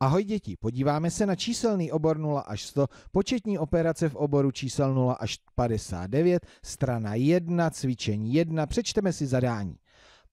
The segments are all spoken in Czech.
Ahoj děti, podíváme se na číselný obor 0 až 100, početní operace v oboru čísel 0 až 59, strana 1, cvičení 1, přečteme si zadání.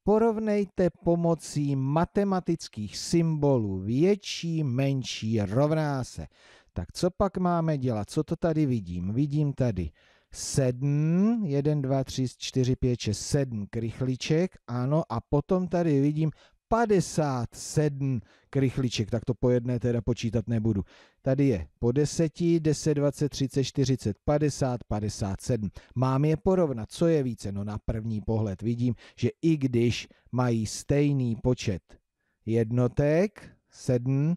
Porovnejte pomocí matematických symbolů větší, menší, rovná se. Tak co pak máme dělat? Co to tady vidím? Vidím tady 7, 1, 2, 3, 4, 5, 6, 7 krychliček, ano, a potom tady vidím 57 krychliček, tak to po jedné teda počítat nebudu. Tady je po 10, 10, 20, 30, 40, 50, 57. Mám je porovnat, co je více? No na první pohled vidím, že i když mají stejný počet jednotek, 7,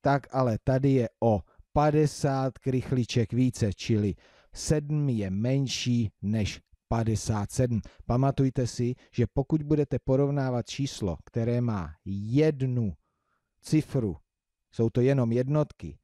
tak ale tady je o 50 krychliček více, čili 7 je menší než 57. Pamatujte si, že pokud budete porovnávat číslo, které má jednu cifru, jsou to jenom jednotky,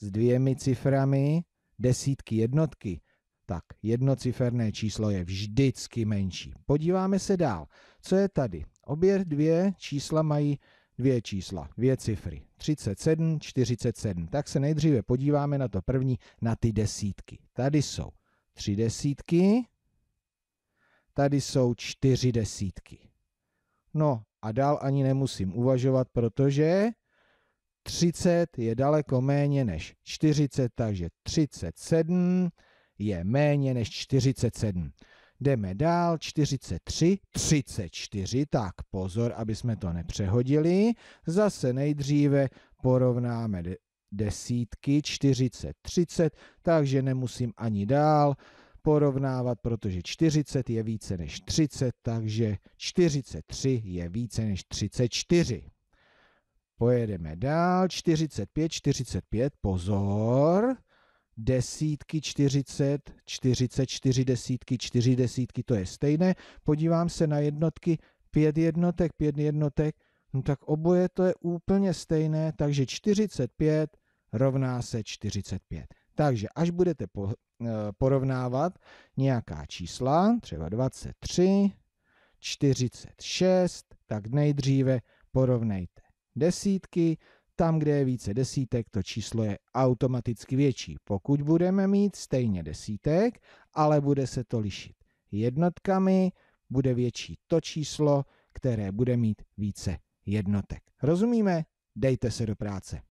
s dvěmi ciframi, desítky jednotky, tak jednociferné číslo je vždycky menší. Podíváme se dál. Co je tady? Obě dvě čísla mají dvě čísla, dvě cifry. 37, 47. Tak se nejdříve podíváme na to první, na ty desítky. Tady jsou tři desítky, tady jsou čtyři desítky. No a dál ani nemusím uvažovat, protože 30 je daleko méně než 40, takže 37 je méně než 47. Jdeme dál, 43, 34, tak pozor, aby jsme to nepřehodili. Zase nejdříve porovnáme desítky, 40, 30, takže nemusím ani dál porovnávat, protože 40 je více než 30, takže 43 je více než 34. Pojedeme dál, 45, 45, pozor, desítky 40, 44 desítky, 4 desítky, to je stejné. Podívám se na jednotky, 5 jednotek, 5 jednotek, no tak oboje to je úplně stejné, takže 45 rovná se 45. Takže až budete eh, porovnávat nějaká čísla, třeba 23, 46, tak nejdříve porovnejte desítky, tam, kde je více desítek, to číslo je automaticky větší. Pokud budeme mít stejně desítek, ale bude se to lišit jednotkami, bude větší to číslo, které bude mít více jednotek. Rozumíme? Dejte se do práce.